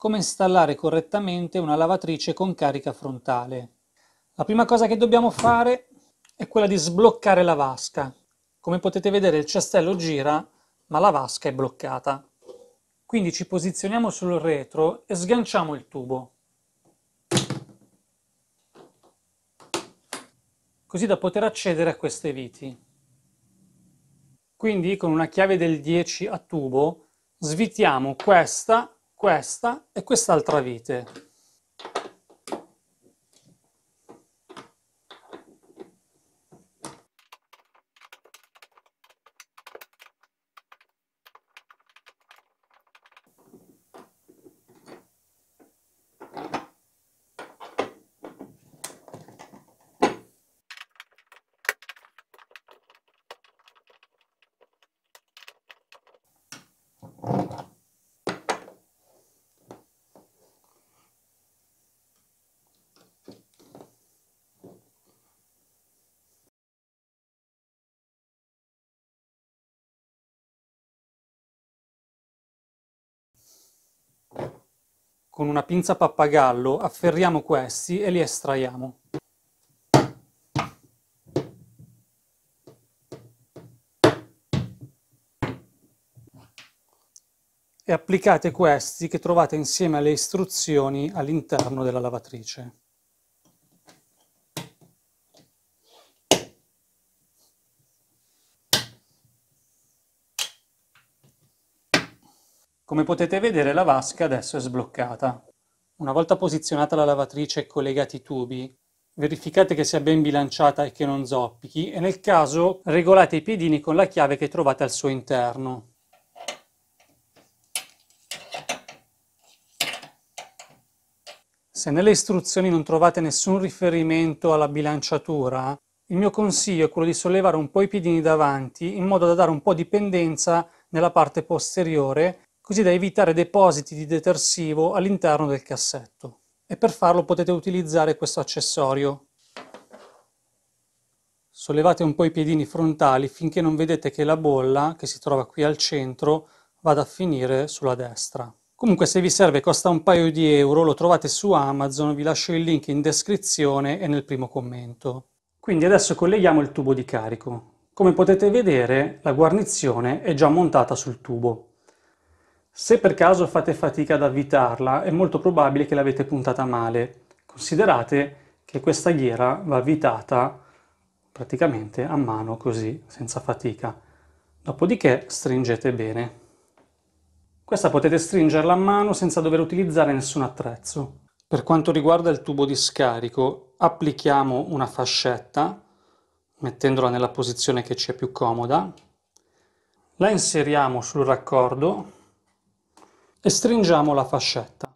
come installare correttamente una lavatrice con carica frontale. La prima cosa che dobbiamo fare è quella di sbloccare la vasca. Come potete vedere il cestello gira, ma la vasca è bloccata. Quindi ci posizioniamo sul retro e sganciamo il tubo. Così da poter accedere a queste viti. Quindi con una chiave del 10 a tubo svitiamo questa questa e quest'altra vite. Con una pinza pappagallo afferriamo questi e li estraiamo. E applicate questi che trovate insieme alle istruzioni all'interno della lavatrice. Come potete vedere la vasca adesso è sbloccata. Una volta posizionata la lavatrice e collegati i tubi, verificate che sia ben bilanciata e che non zoppichi e nel caso regolate i piedini con la chiave che trovate al suo interno. Se nelle istruzioni non trovate nessun riferimento alla bilanciatura, il mio consiglio è quello di sollevare un po' i piedini davanti in modo da dare un po' di pendenza nella parte posteriore così da evitare depositi di detersivo all'interno del cassetto. E per farlo potete utilizzare questo accessorio. Sollevate un po' i piedini frontali finché non vedete che la bolla, che si trova qui al centro, vada a finire sulla destra. Comunque se vi serve costa un paio di euro, lo trovate su Amazon, vi lascio il link in descrizione e nel primo commento. Quindi adesso colleghiamo il tubo di carico. Come potete vedere la guarnizione è già montata sul tubo. Se per caso fate fatica ad avvitarla è molto probabile che l'avete puntata male. Considerate che questa ghiera va avvitata praticamente a mano così, senza fatica. Dopodiché stringete bene. Questa potete stringerla a mano senza dover utilizzare nessun attrezzo. Per quanto riguarda il tubo di scarico, applichiamo una fascetta mettendola nella posizione che ci è più comoda, la inseriamo sul raccordo e stringiamo la fascetta.